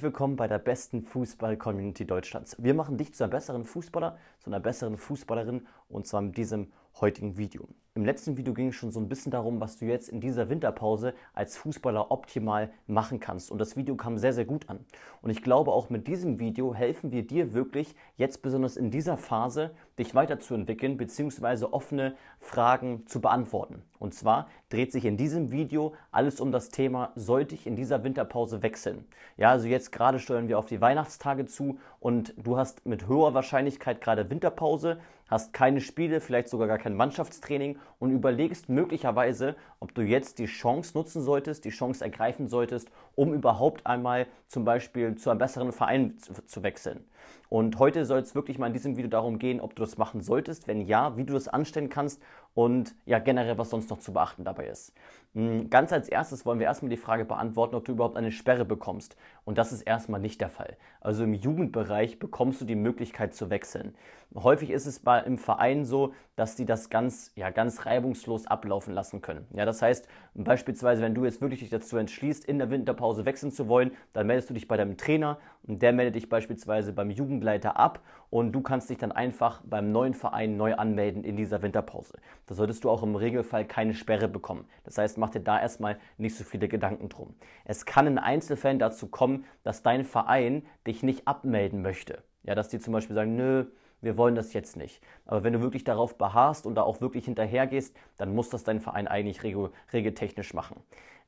Herzlich willkommen bei der besten Fußball-Community Deutschlands. Wir machen dich zu einem besseren Fußballer, zu einer besseren Fußballerin und zwar mit diesem heutigen Video. Im letzten Video ging es schon so ein bisschen darum, was du jetzt in dieser Winterpause als Fußballer optimal machen kannst. Und das Video kam sehr, sehr gut an. Und ich glaube, auch mit diesem Video helfen wir dir wirklich, jetzt besonders in dieser Phase, dich weiterzuentwickeln bzw. offene Fragen zu beantworten. Und zwar dreht sich in diesem Video alles um das Thema, sollte ich in dieser Winterpause wechseln? Ja, also jetzt gerade steuern wir auf die Weihnachtstage zu und du hast mit höherer Wahrscheinlichkeit gerade Winterpause, hast keine Spiele, vielleicht sogar gar kein Mannschaftstraining und überlegst möglicherweise, ob du jetzt die Chance nutzen solltest, die Chance ergreifen solltest, um überhaupt einmal zum Beispiel zu einem besseren Verein zu wechseln. Und heute soll es wirklich mal in diesem Video darum gehen, ob du das machen solltest, wenn ja, wie du das anstellen kannst und ja generell, was sonst noch zu beachten dabei ist. Hm, ganz als erstes wollen wir erstmal die Frage beantworten, ob du überhaupt eine Sperre bekommst. Und das ist erstmal nicht der Fall. Also im Jugendbereich bekommst du die Möglichkeit zu wechseln. Häufig ist es bei, im Verein so, dass die das ganz, ja, ganz reibungslos ablaufen lassen können. Ja, das heißt, beispielsweise, wenn du jetzt wirklich dich dazu entschließt, in der Winterpause wechseln zu wollen, dann meldest du dich bei deinem Trainer und der meldet dich beispielsweise beim beim Jugendleiter ab und du kannst dich dann einfach beim neuen Verein neu anmelden in dieser Winterpause. Da solltest du auch im Regelfall keine Sperre bekommen. Das heißt, mach dir da erstmal nicht so viele Gedanken drum. Es kann in Einzelfällen dazu kommen, dass dein Verein dich nicht abmelden möchte. Ja, dass die zum Beispiel sagen, nö, wir wollen das jetzt nicht. Aber wenn du wirklich darauf beharrst und da auch wirklich hinterhergehst, dann muss das dein Verein eigentlich regeltechnisch machen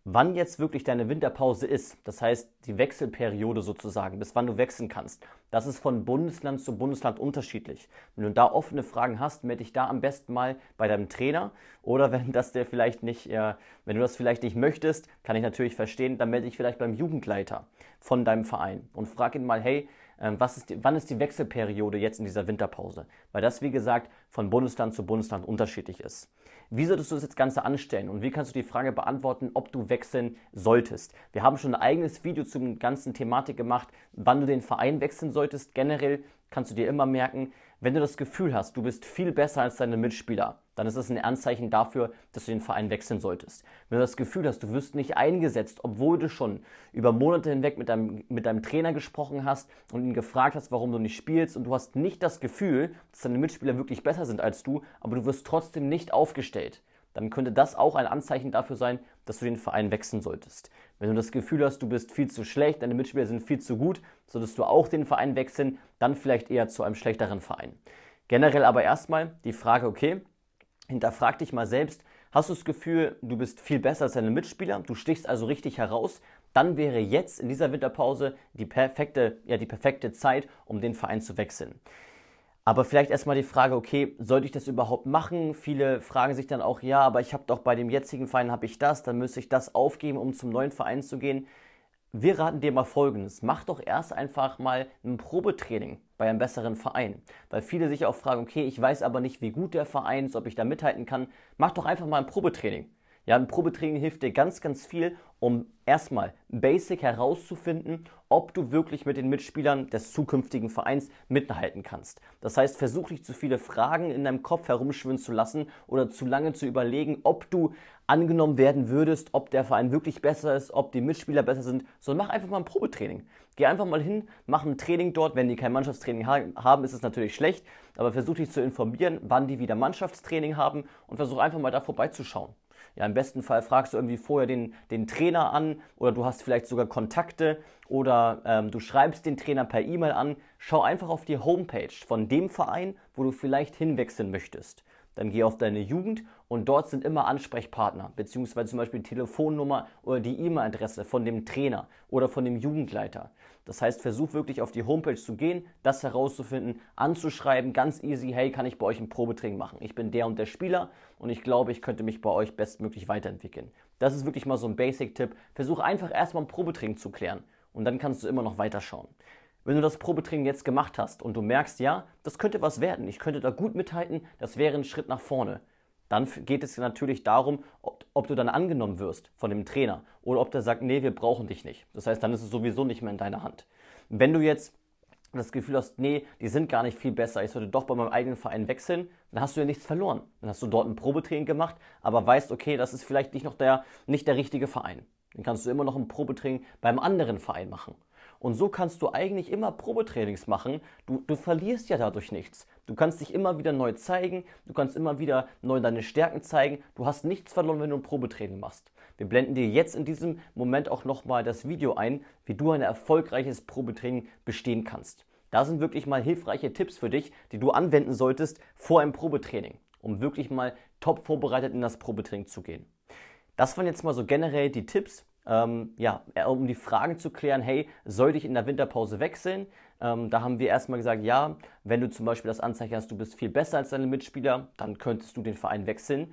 wann jetzt wirklich deine Winterpause ist, das heißt die Wechselperiode sozusagen, bis wann du wechseln kannst, das ist von Bundesland zu Bundesland unterschiedlich. Wenn du da offene Fragen hast, melde dich da am besten mal bei deinem Trainer oder wenn das der vielleicht nicht, äh, wenn du das vielleicht nicht möchtest, kann ich natürlich verstehen, dann melde dich vielleicht beim Jugendleiter von deinem Verein und frag ihn mal, hey, äh, was ist die, wann ist die Wechselperiode jetzt in dieser Winterpause? Weil das, wie gesagt, von Bundesland zu Bundesland unterschiedlich ist. Wie solltest du das Ganze anstellen und wie kannst du die Frage beantworten, ob du wechseln solltest? Wir haben schon ein eigenes Video zum ganzen Thematik gemacht, wann du den Verein wechseln solltest. Generell kannst du dir immer merken, wenn du das Gefühl hast, du bist viel besser als deine Mitspieler, dann ist das ein Anzeichen dafür, dass du den Verein wechseln solltest. Wenn du das Gefühl hast, du wirst nicht eingesetzt, obwohl du schon über Monate hinweg mit deinem, mit deinem Trainer gesprochen hast und ihn gefragt hast, warum du nicht spielst und du hast nicht das Gefühl, dass deine Mitspieler wirklich besser sind als du, aber du wirst trotzdem nicht aufgestellt, dann könnte das auch ein Anzeichen dafür sein, dass du den Verein wechseln solltest. Wenn du das Gefühl hast, du bist viel zu schlecht, deine Mitspieler sind viel zu gut, solltest du auch den Verein wechseln, dann vielleicht eher zu einem schlechteren Verein. Generell aber erstmal die Frage, okay, Hinterfrag dich mal selbst, hast du das Gefühl, du bist viel besser als deine Mitspieler, du stichst also richtig heraus, dann wäre jetzt in dieser Winterpause die perfekte, ja, die perfekte Zeit, um den Verein zu wechseln. Aber vielleicht erstmal die Frage, okay, sollte ich das überhaupt machen? Viele fragen sich dann auch, ja, aber ich habe doch bei dem jetzigen Verein habe ich das, dann müsste ich das aufgeben, um zum neuen Verein zu gehen. Wir raten dir mal Folgendes. Mach doch erst einfach mal ein Probetraining bei einem besseren Verein. Weil viele sich auch fragen, okay, ich weiß aber nicht, wie gut der Verein ist, ob ich da mithalten kann. Mach doch einfach mal ein Probetraining. Ja, ein Probetraining hilft dir ganz, ganz viel, um erstmal basic herauszufinden, ob du wirklich mit den Mitspielern des zukünftigen Vereins mithalten kannst. Das heißt, versuch nicht zu viele Fragen in deinem Kopf herumschwimmen zu lassen oder zu lange zu überlegen, ob du angenommen werden würdest, ob der Verein wirklich besser ist, ob die Mitspieler besser sind, sondern mach einfach mal ein Probetraining. Geh einfach mal hin, mach ein Training dort. Wenn die kein Mannschaftstraining haben, ist es natürlich schlecht, aber versuch dich zu informieren, wann die wieder Mannschaftstraining haben und versuch einfach mal da vorbeizuschauen. Ja, im besten Fall fragst du irgendwie vorher den, den Trainer an oder du hast vielleicht sogar Kontakte oder ähm, du schreibst den Trainer per E-Mail an. Schau einfach auf die Homepage von dem Verein, wo du vielleicht hinwechseln möchtest dann geh auf deine Jugend und dort sind immer Ansprechpartner, beziehungsweise zum Beispiel Telefonnummer oder die E-Mail-Adresse von dem Trainer oder von dem Jugendleiter. Das heißt, versuch wirklich auf die Homepage zu gehen, das herauszufinden, anzuschreiben, ganz easy, hey, kann ich bei euch ein Probetraining machen? Ich bin der und der Spieler und ich glaube, ich könnte mich bei euch bestmöglich weiterentwickeln. Das ist wirklich mal so ein Basic-Tipp. Versuch einfach erstmal ein Probetraining zu klären und dann kannst du immer noch weiterschauen. Wenn du das Probetraining jetzt gemacht hast und du merkst, ja, das könnte was werden, ich könnte da gut mithalten, das wäre ein Schritt nach vorne, dann geht es natürlich darum, ob, ob, du dann angenommen wirst von dem Trainer oder ob der sagt, nee, wir brauchen dich nicht. Das heißt, dann ist es sowieso nicht mehr in deiner Hand. Wenn du jetzt das Gefühl hast, nee, die sind gar nicht viel besser, ich sollte doch bei meinem eigenen Verein wechseln, dann hast du ja nichts verloren. Dann hast du dort ein Probetraining gemacht, aber weißt, okay, das ist vielleicht nicht noch der, nicht der richtige Verein. Dann kannst du immer noch ein Probetraining beim anderen Verein machen. Und so kannst du eigentlich immer Probetrainings machen. Du, du verlierst ja dadurch nichts. Du kannst dich immer wieder neu zeigen, du kannst immer wieder neu deine Stärken zeigen. Du hast nichts verloren, wenn du ein Probetraining machst. Wir blenden dir jetzt in diesem Moment auch nochmal das Video ein, wie du ein erfolgreiches Probetraining bestehen kannst. Da sind wirklich mal hilfreiche Tipps für dich, die du anwenden solltest vor einem Probetraining, um wirklich mal top vorbereitet in das Probetraining zu gehen. Das waren jetzt mal so generell die Tipps, ähm, ja, äh, um die Fragen zu klären, hey, sollte ich in der Winterpause wechseln? Ähm, da haben wir erstmal gesagt, ja, wenn du zum Beispiel das Anzeichen hast, du bist viel besser als deine Mitspieler, dann könntest du den Verein wechseln.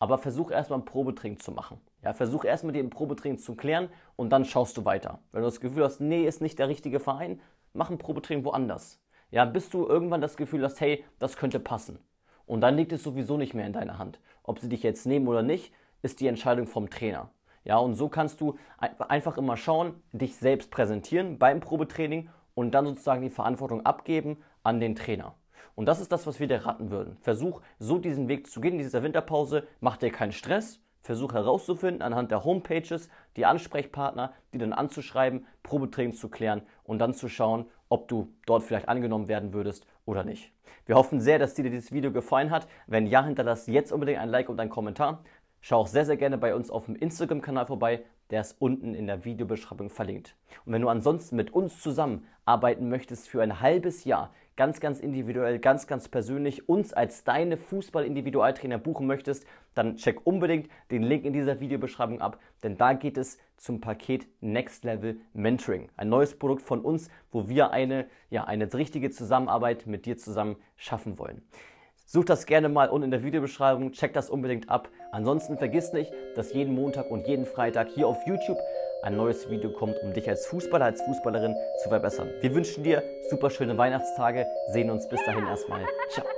Aber versuch erstmal ein Probetraining zu machen. Ja, versuch erstmal den ein Probetraining zu klären und dann schaust du weiter. Wenn du das Gefühl hast, nee, ist nicht der richtige Verein, mach ein Probetraining woanders. Ja, bis du irgendwann das Gefühl hast, hey, das könnte passen. Und dann liegt es sowieso nicht mehr in deiner Hand. Ob sie dich jetzt nehmen oder nicht, ist die Entscheidung vom Trainer. Ja, und so kannst du einfach immer schauen, dich selbst präsentieren beim Probetraining und dann sozusagen die Verantwortung abgeben an den Trainer. Und das ist das, was wir dir raten würden. Versuch so diesen Weg zu gehen in dieser Winterpause. Mach dir keinen Stress. Versuch herauszufinden anhand der Homepages die Ansprechpartner, die dann anzuschreiben, Probetraining zu klären und dann zu schauen, ob du dort vielleicht angenommen werden würdest oder nicht. Wir hoffen sehr, dass dir dieses Video gefallen hat. Wenn ja, hinterlass jetzt unbedingt ein Like und einen Kommentar. Schau auch sehr, sehr gerne bei uns auf dem Instagram-Kanal vorbei. Der ist unten in der Videobeschreibung verlinkt. Und wenn du ansonsten mit uns zusammen arbeiten möchtest für ein halbes Jahr, ganz, ganz individuell, ganz, ganz persönlich uns als deine Fußball-Individualtrainer buchen möchtest, dann check unbedingt den Link in dieser Videobeschreibung ab, denn da geht es zum Paket Next Level Mentoring. Ein neues Produkt von uns, wo wir eine, ja, eine richtige Zusammenarbeit mit dir zusammen schaffen wollen. Such das gerne mal unten in der Videobeschreibung, check das unbedingt ab. Ansonsten vergiss nicht, dass jeden Montag und jeden Freitag hier auf YouTube ein neues Video kommt, um dich als Fußballer, als Fußballerin zu verbessern. Wir wünschen dir super schöne Weihnachtstage, sehen uns bis dahin erstmal. Ciao.